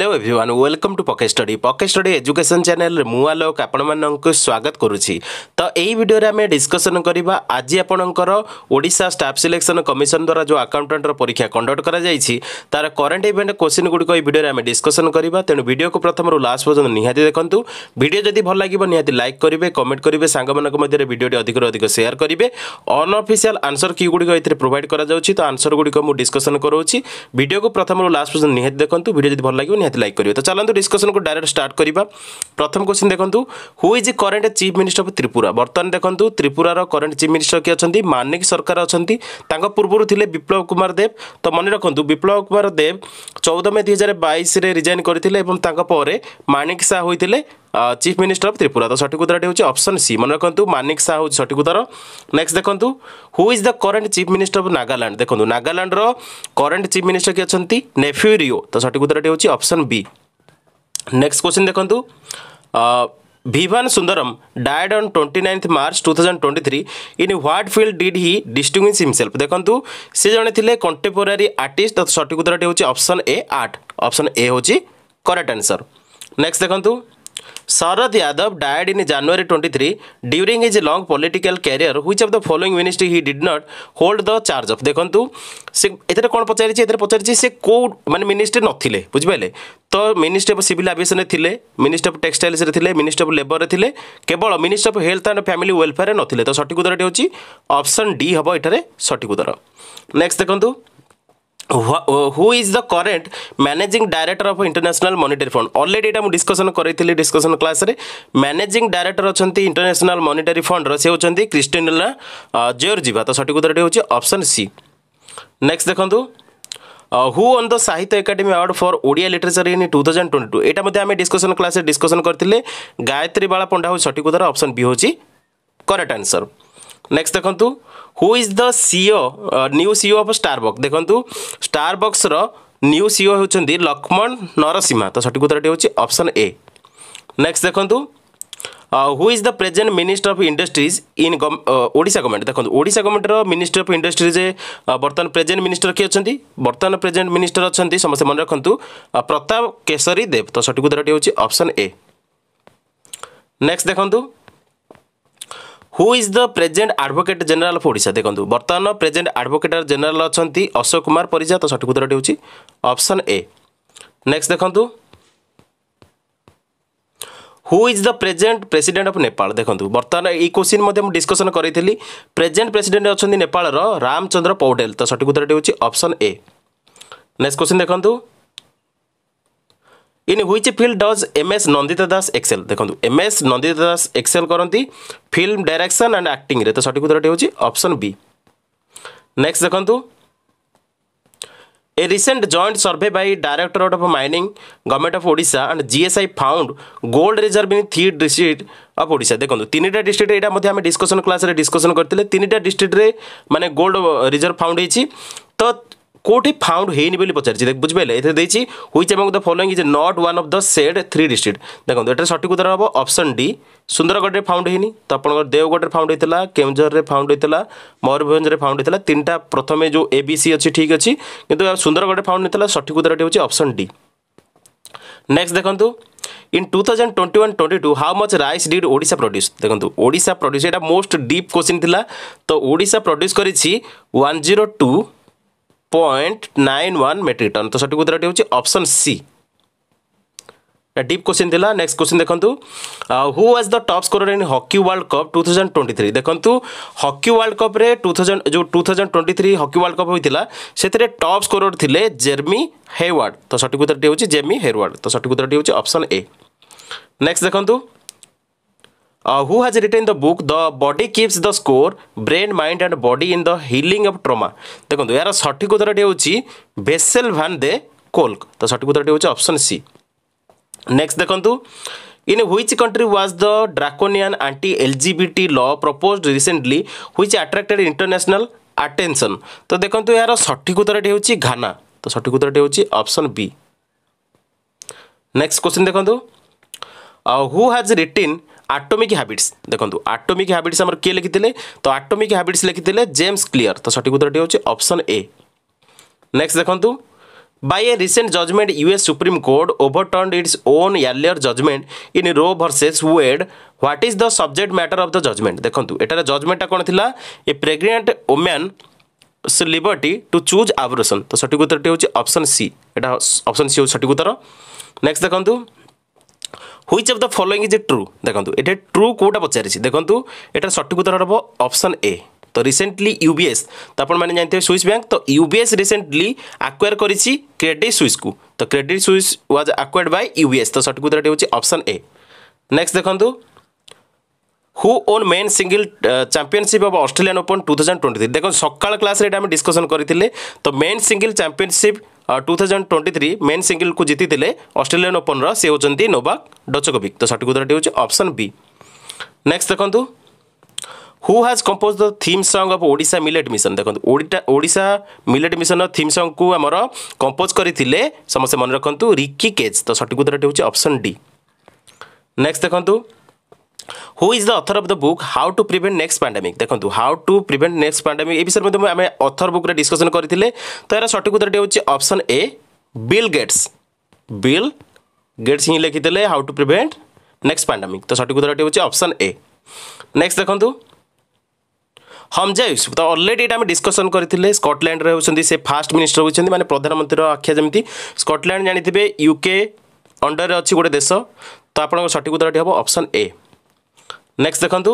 Hello everyone welcome to পকে study পকে study education channel মু আলোক আপনার স্বাগত করুছি তো এই ভিডিওরে আমি ডিসকসন করা আজ আপনার ওড়শা স্টাফ সিলেকশন কমিশন দ্বারা যে আকাউন্টাটর পরীক্ষা কন্ডক্ট করা যাই তার করেন্ট ইভেন্ট কোশ্চিন গুড়ি এই ভিডিওরে আমি ডিসকসন করা তেমন ভিডিওকে প্রথমর লাস্ট পর্যন্ত নিহতি দেখুন ভিডিও যদি ভাল লাগবে নিহতি লাইক করবে কমেন্ট করবে সাংগ মধ্যে ভিডিওটি অধিকর অধিক সেয়ার করবে অনঅফিসিয়াল আনসর কি গুড়ি এতে প্রোভাইড করা যাচ্ছে তো আনসর গুড়ি ডিসকসন করছি ভিডিওকে প্রথমর লাস্ট পর্যন্ত নিহতি দেখুন ভিডিও যদি ভাল লাগবে ନିହାତି ଲାଇକ୍ କରିବେ ତ ଚାଲନ୍ତୁ ଡିସ୍କସନ୍କୁ ଡାଇରେକ୍ଟ ଷ୍ଟାର୍ଟ କରିବା ପ୍ରଥମ କ୍ୱେଶ୍ଚିନ୍ ଦେଖନ୍ତୁ who is current chief minister of Tripura ବର୍ତ୍ତମାନ ଦେଖନ୍ତୁ ତ୍ରିପୁରାର କରେଣ୍ଟ ଚିଫ୍ ମିନିଷ୍ଟର କିଏ ଅଛନ୍ତି ମାନିକ ସରକାର ଅଛନ୍ତି ତାଙ୍କ ପୂର୍ବରୁ ଥିଲେ ବିପ୍ଳବ କୁମାର ଦେବ ତ ମନେ ରଖନ୍ତୁ ବିପ୍ଳବ କୁମାର ଦେବ ଚଉଦ ମେ ଦୁଇ ହଜାର ବାଇଶରେ ରିଜାଇନ୍ କରିଥିଲେ ଏବଂ ତାଙ୍କ ପରେ ମାଣିକ ଶାହା ହୋଇଥିଲେ चिफ मिनिस्टर अफ त्रिपुरा त सठिक अप्सन सि मन मानिक साह है सठिकतर नेक्स्ट देख्नु who is the current chief minister of Nagaland देख्नु नागाल्याण्ड र कन्ट चिफ मिनिस्टर के अरे नेफ्युरियो सठी कुरा हौ अप्सन वि नेक्स क्वेसन देख्नु Vivan Sundaram died on twenty ninth March two thousand twenty three in what field did he डिङ्ग हिमसेल्भ सि जे ले कन्टेम्पोरी आर्ट त सठिक option A art option A हौ करक्ट आन्सर नेक्स्ट देख्नु Sarath Yadav died in January 23 during his long political career. Which of the following ministry he did not hold the charge of? ଦେଖନ୍ତୁ ସେ ଏଥିରେ କ'ଣ ପଚାରିଛି ଏଥିରେ ପଚାରିଛି ସେ କେଉଁ ମାନେ ମିନିଷ୍ଟ୍ରି ନଥିଲେ ବୁଝିପାରିଲେ ତ ମିନିଷ୍ଟ୍ରି ଅଫ୍ ସିଭିଲ୍ ଆଭିଏସନ୍ରେ ଥିଲେ ମିନିଷ୍ଟ୍ରି ଅଫ୍ ଟେକ୍ସଟାଇଲ୍ସରେ ଥିଲେ ମିନିଷ୍ଟ୍ରି ଅଫ୍ ଲେବର୍ରେ ଥିଲେ କେବଳ ministry of health and family ୱେଲଫେୟାର୍ରେ ନଥିଲେ ତ ସଠିକ ଉତ୍ତରଟି ହେଉଛି ଅପସନ୍ ଡି ହେବ ଏଠାରେ ସଠିକ ଉତ୍ତର ନେକ୍ସଟ ଦେଖନ୍ତୁ who is the current managing director of International Monetary Fund already এটা ডিসকসন করাইলি ডিসকসন ক্লাসে ম্যানেজিং ডাইরেক্টর অনেক ইন্টারন্যাশনাল মনিটারি ফন্ডর সে হচ্ছেন ক্রিস্টিনোলা জর্জিভা তো সঠিক উত্তরটি হচ্ছে অপশন সি নেক্সট দেখুন হু won the Sahitya Akademi award for Odia literature in two thousand twenty two এটা মধ্যে আমি ডিসকসন ক্লাসে ডিসকসন করলে গায়ত্রী বালা পণ্ডা হচ্ছে সঠিক উত্তর অপশন বি হচ্ছে করেক্ট আনসর নেক্সট দেখন্তু who is the CEO new CEO of Starbucks দেখন্তু ষ্টারবক্সর নিউ সিও হচ্ছেন লক্ষ্মণ নরসিংহা তো সঠিক উত্তরটি হচ্ছে অপশন এ নেক্সট দেখন্তু who is the present minister of industries in Odisha government দেখুন ওড়িশা গভর্নমেন্টর মিনিষ্টর অফ ইন্ডস্ট্রিজে বর্তমান প্রেজেন্ট মিনিষ্টর কি অনেক বর্তমান প্রেজেন্ট মিনিষ্টর অনেক সমস্ত মনে রাখতু প্রতাপ কেশরী দেব তো সঠিক উত্তরটি হচ্ছে অপশন এ নেক্সট দেখুন who is the present general of of ओडा वर्तमान प्रेजेन्ट आडभोकेट जनरल अछंती अशोक कुमार परिजा त सठी उत्तर हुन्छ अप्सन ए नेक्स्ट देखु who is the present president of Nepal बर्तोसिन म डिस्कसन प्रेसिडेंट प्रेजेन्ट प्रेसिडेन्ट रो रामचन्द्र पौडेल त उत्तर हुन्छ अप्सन ए नेक्स्ट क्वेसन देख्नु in which field does M S Nandita Das excel দেখুন M S Nandita Das Excel করতে ফিল্ম ডাইরেকশন আন্ড আক্টিংরে তো সঠিক উত্তরটি হচ্ছে অপশন বি নেক্সট দেখুন A recent joint survey by Directorate of Mining, Government of Odisha and GSI found gold reserve in three district of Odisha. দেখুন তিনটা ডিস্ট্রিক্ট এটা মধ্যে আমি ডিসকশন ক্লাসে ডিসকশন করতে তিনটা ডিস্ট্রিক্টরে মানে গোল্ড রিজর্ভ ফাউন্ড হয়েছি তো কোটি ফাউন্ড হয়নি বলে পচারিছি দেখ বুঝিপারে এতে দিয়েছি হুইচ এবং the following is not one of the said three district দেখুন এটার সঠিক উদাহরণ হব অপশন ডি সুন্দরগড়ে ফাউন্ড হয়নি তো আপনার দেওগড়ে ফাউন্ড হয়েছিল কেউঝরের ফাউন্ড হয়েছিল ময়ূরভঞ্জরে ফাউন্ড হয়েছিল তিনটা প্রথমে যে এবিসি অছি ঠিক আছে কিন্তু সুন্দরগড়ে ফাউন্ড হয়েছিল সঠিক উদাহরণটি হচ্ছে অপশন ডি নেক্সট দেখন্তু in two thousand twenty one twenty two how much rice did Odisha produce দেখুন ওড়িশা প্রড୍ୟୁস এটা মোস্ট ডিপ কোশ্চিন লা তো ওড়িশা প্রড্ୟୁস করেছি one zero two point nine one metric ton তো সঠিক উত্তরটি হচ্ছে অপশন সি ডিপ কোশ্চিন লা নেক্সট কোশ্চিন দেখন্তু who was the top scorer in hockey world cup two thousand twenty three দেখন্তু হকি ওয়ার্ল্ড কপ্রে টু থাউজেন্ড যে two thousand twenty three hockey world cup হয়েছিল সেতিরে টপ স্কোরর থিলে Jeremy Hayward তো সঠিক উত্তরটি হচ্ছে জেমি হেওয়ার্ড তো সঠিক উত্তরটি হচ্ছে অপশন এ নেক্সট দেখন্তু uh, who has written the book the body keeps the score brain mind and body in the healing of trauma দেখুন এর সঠিক উত্তরটি হচ্ছে ভেসেল ভ্যান দে কোল্ক তো সঠিক উত্তরটি হচ্ছে অপশন সি নেক্সট দেখুন In which country was the draconian anti-LGBT law proposed recently which attracted international attention? তো দেখন্তু এর সঠিক উত্তরটি হচ্ছে ঘানা তো সঠিক উত্তরটি হচ্ছে অপশন বি নেক্সট কোশ্চিন দেখন্তু who has written Atomic Habits ଦେଖନ୍ତୁ ଆଟୋମିକ୍ ହ୍ୟାବିଟ୍ସ ଆମର କିଏ ଲେଖିଥିଲେ ତ ଆଟୋମିକ୍ ହ୍ୟାବିଟ୍ସ ଲେଖିଥିଲେ ଜେମ୍ସ କ୍ଲିୟର ତ ସଠିକ ଉତ୍ତରଟି ହେଉଛି ଅପସନ୍ ଏ ନେକ୍ସଟ ଦେଖନ୍ତୁ By a recent judgment, US Supreme Court overturned its own earlier judgment in Roe versus Wade. What is the subject matter of the judgment? দেখন্তু এটার জজমেন্টটা কোন থিলা a pregnant woman liberty to choose abortion তো সঠিক উত্তরটি হচ্ছে option C এটা অপশন সি হচ্ছে সঠিক উত্তর নেক্সট দেখন্তু which of the following is true ଦେଖନ୍ତୁ ଏଠି ଟ୍ରୁ କେଉଁଟା ପଚାରିଛି ଦେଖନ୍ତୁ ଏଟାର ସଠିକ୍ ଉତ୍ତର ହେବ ଅପସନ୍ ଏ ତ ରିସେଣ୍ଟଲି ୟୁବିଏସ୍ ତ ଆପଣମାନେ ଜାଣିଥିବେ ସୁଇସ୍ ବ୍ୟାଙ୍କ ତ ୟୁବିଏସ୍ ରିସେଣ୍ଟଲି ଆକ୍ୱାର କରିଛି କ୍ରେଡ଼ିଟ୍ ସୁଇସ୍କୁ ତ Credit Suisse was acquired by UBS ତ ସଠିକ୍ ଉତ୍ତରଟି ହେଉଛି ଅପସନ୍ ଏ ନେକ୍ସଟ ଦେଖନ୍ତୁ who won men single championship of Australian Open two thousand twenty three দেখুন সকাল ক্লাসে এটা আমি ডিসকসন করে তো men single championship two thousand twenty three men সিঙ্গলକୁ ଜିତିଥିଲେ ଅଷ୍ଟ୍ରେଲିଆନ୍ ଓପନ୍ର ସେ ହେଉଛନ୍ତି ନୋବାକ୍ ଡଚକୋବିକ୍ ତ ସଠିକ୍ ଉତ୍ତରଟି ହେଉଛି ଅପସନ୍ ବି ନେକ୍ସଟ ଦେଖନ୍ତୁ who has compose the theme song of Odisha millet mission ଦେଖନ୍ତୁ ଓଡ଼ିଶା ମିଲେଟ୍ ମିଶନର ଥିମ୍ ସଙ୍ଗକୁ ଆମର କମ୍ପୋଜ୍ କରିଥିଲେ ସମସ୍ତେ ମନେ ରଖନ୍ତୁ ରିକି କେଜ୍ ତ ସଠିକ୍ ଉତ୍ତରଟି ହେଉଛି ଅପସନ୍ ଡି ନେକ୍ସଟ ଦେଖନ୍ତୁ who is the author of the book how to prevent next pandemic দেখুন how to prevent next pandemic এই বিষয়ে মধ্যে আমি অথর বুক ডিসকসন করে তো এর সঠিক উত্তরটি হচ্ছে option A Bill Gates Bill Gates he লিখিলে how to prevent next pandemic তো সঠিক উত্তরটি হচ্ছে অপশন এ নেক্সট দেখুন হমজা ইউসুফ তো অলরেডি এটা আমি ডিসকসন করে স্কটল্যান্ডরে হচ্ছেন সে ফার্স্ট মিনিষ্টর হচ্ছেন মানে প্রধানমন্ত্রীর আখ্যা যেমি স্কটল্যান্ড জাঁথিবে ইউকে অন্ডরে অনেক দেশ তো আপনার সঠিক উত্তরটি হব অপশন এ নেক্সট দেখন্তু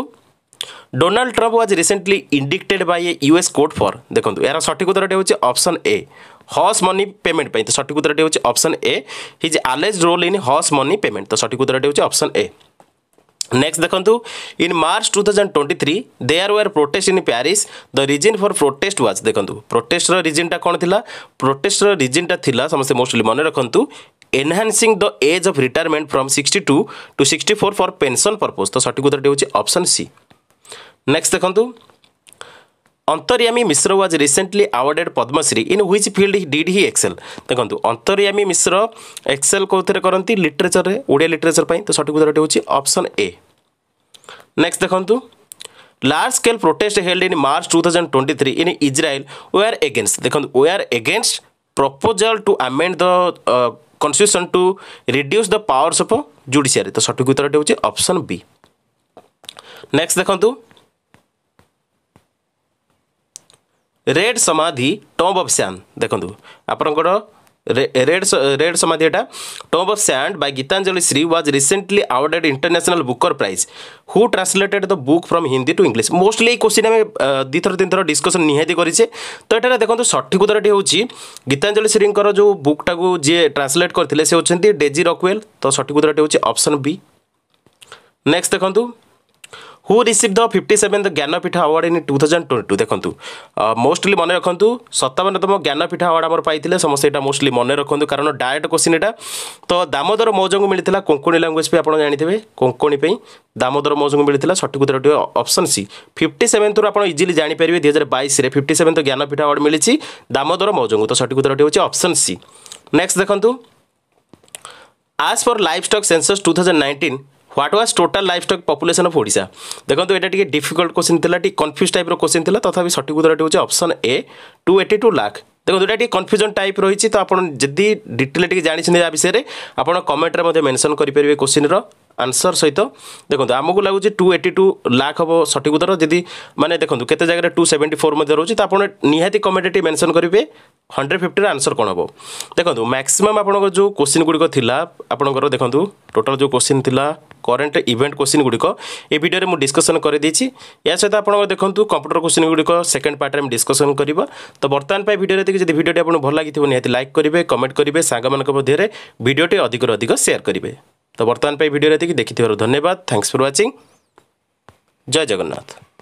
Donald Trump was recently indicted by a US court for দেখুন এর সঠিক উত্তরটি হচ্ছে অপশন এ হস মনি পেমেন্ট পাই তো সঠিক উত্তরটি হচ্ছে option A his alleged role in hush money payment তো সঠিক উত্তরটি হচ্ছে অপশন এ নেক্সট দেখন্তু in March two thousand twenty three there were protest in Paris the reason for protest was দেখন্তু প্রোটেস্টর রিজিনটা କ'ଣ ଥିଲା প্রোটেস্টর রিজিনটা ଥିଲା ସମସ୍ତେ ମୋଷ୍ଟଲି ମନେ ରଖନ୍ତୁ enhancing the age of retirement from sixty two to sixty four for pension purpose তো সঠিক উত্তরটি হচ্ছে অপশন সি নেক্সট দেখুন Antaryami Mishra was recently awarded Padma Shri in which field did he excel দেখুন অন্তর্যামী মিশ্র এক্সেল কোথায় করতে লিটরেচরের ওড়িয়া লিটরেচর পাই তো সঠিক উত্তরটি হচ্ছে অপশন এ নেক্সট দেখুন large scale protest held in March two thousand twenty three in Israel war against দেখুন war against proposal to amend the constitution to reduce the powers of judiciary তো সঠিক উত্তরটি হচ্ছে অপশন ବି নেক্সট ଦେଖନ୍ତୁ Ret Samadhi tomb of sand ଦେଖନ୍ତୁ ଆପଣଙ୍କର Red, Red Samadhi eta, Tomb of Sand by Gitanjali Sri was recently awarded International Booker Prize. Who translated the book from Hindi to English? Mostly এই question আমি দুই থর তিন থর discussion নিহাতি করিছে তো এটার দেখুন সঠিক উত্তরটি হচ্ছে গীতাঞ্জলি শ্রীঙ্কর যে বুকটা যে ট্রান্সলেট করলে সে হচ্ছেন ডেজি রকওয়েল তো সঠিক উত্তরটি হচ্ছে অপশন বি নেক্সট দেখুন who receive the fifty seventh Jnanpith award in two thousand twenty দেখুন মোস্টলি মনে রাখতু সত্তাবনতম জ্ঞানপীঠ আওয়ার্ড আমার পাই সমস্ত এটা মোস্টলি মনে রাখতু কারণ ডাইরেক্ট কোশ্চিন এটা তো দামোদর মৌজঙ্কু মিলিଥିଲା কোঙ্কণী ল্যাঙ্গুয়েজ পে আপনার জাঁথিবে কোঙ্কণী পাই দামোদর মৌজঙ্কু মিলিଥିଲା সঠিক উত্তরটি অপশন সি ফিফটি সেভেন্থর আপনার ইজিলি জাঁপারে দুই হাজার বাইশে ফিফটি সেভেন্থ জ্ঞানপীঠ আওয়ার্ড মিলিছি দামোদর মৌজঙ্কু তো সঠিক উত্তরটি হচ্ছে অপশন সি নেক্সট দেখুন As for livestock census 2019, what was total livestock population of Odisha ଦେଖନ୍ତୁ ଏଇଟା ଟିକେ ଡିଫିକଲ୍ଟ କୋଶ୍ଚିନ୍ ଥିଲା ଟିକେ କନ୍ଫ୍ୟୁଜ୍ ଟାଇପ୍ର କୋଶ୍ଚିନ୍ ଥିଲା ତଥାପି ସଠିକ୍ ଉତ୍ତରଟି ହେଉଛି option A two eighty two lakh ଦେଖନ୍ତୁ ଏଇଟା ଟିକେ କନ୍ଫ୍ୟୁଜନ୍ ଟାଇପ୍ ରହିଛି ତ ଆପଣ ଯଦି ଡିଟେଲ୍ ଟିକେ ଜାଣିଛନ୍ତି ଏହା ବିଷୟରେ ଆପଣ କମେଣ୍ଟରେ ମଧ୍ୟ ମେନସନ୍ କରିପାରିବେ କୋଶ୍ଚିନ୍ର ଆନ୍ସର୍ ସହିତ ଦେଖନ୍ତୁ ଆମକୁ ଲାଗୁଛି ଟୁ ଏଇଟି ଟୁ ଲାକ୍ ହେବ ସଠିକ୍ ଉତ୍ତର ଯଦି ମାନେ ଦେଖନ୍ତୁ କେତେ ଜାଗାରେ ଟୁ ସେଭେଣ୍ଟି ଫୋର୍ ମଧ୍ୟ ରହୁଛି ତ ଆପଣ ନିହାତି କମେଣ୍ଟରେ ଟିକେ ମେନସନ୍ କରିବେ ହଣ୍ଡ୍ରେଡ଼ ଫିଫ୍ଟିର ଆନ୍ସର୍ କ'ଣ ହେବ ଦେଖନ୍ତୁ ମ୍ୟାକ୍ସିମମ୍ ଆପଣଙ୍କର ଯେଉଁ କୋଶ୍ଚିନ୍ ଗୁଡ଼ିକ ଥିଲା ଆପଣଙ୍କର ଦେଖନ୍ତୁ ଟୋଟାଲ୍ ଯେଉଁ କୋଶ୍ଚିନ୍ ଥିଲା କରେଣ୍ଟ ଇଭେଣ୍ଟ କୋଶ୍ଚିନ୍ ଗୁଡ଼ିକ ଏ ଭିଡ଼ିଓରେ ମୁଁ ଡିସ୍କସନ୍ କରିଦେଇଛି ଏହା ସହିତ ଆପଣଙ୍କର ଦେଖନ୍ତୁ କମ୍ପ୍ୟୁଟର କୋଶ୍ଚିନ୍ ଗୁଡ଼ିକ ସେକେଣ୍ଡ ପାର୍ଟରେ ଆମେ ଡିସ୍କସନ୍ କରିବା ତ ବର୍ତ୍ତମାନ ପାଇଁ ଭିଡ଼ିଓରେ ଦେଖି ଯଦି ଭିଡ଼ିଓଟି ଆପଣଙ୍କୁ ଭଲ ଲାଗିଥିବ ନିହାତି ଲାଇକ୍ କରିବେ କମେଣ୍ଟ କରିବେ ସାଙ୍ଗମାନଙ୍କ ମଧ୍ୟରେ ଭିଡ଼ିଓଟି ଅଧିକରୁ ଅଧିକ ସେୟାର କରିବେ ତ ବର୍ତ୍ତମାନ ପାଇଁ ଭିଡ଼ିଓରେ ଏତିକି ଦେଖିଥିବାରୁ ଧନ୍ୟବାଦ ଥ୍ୟାଙ୍କସ୍ ଫର୍ ୱାଚିଂ ଜୟ ଜଗନ୍ନାଥ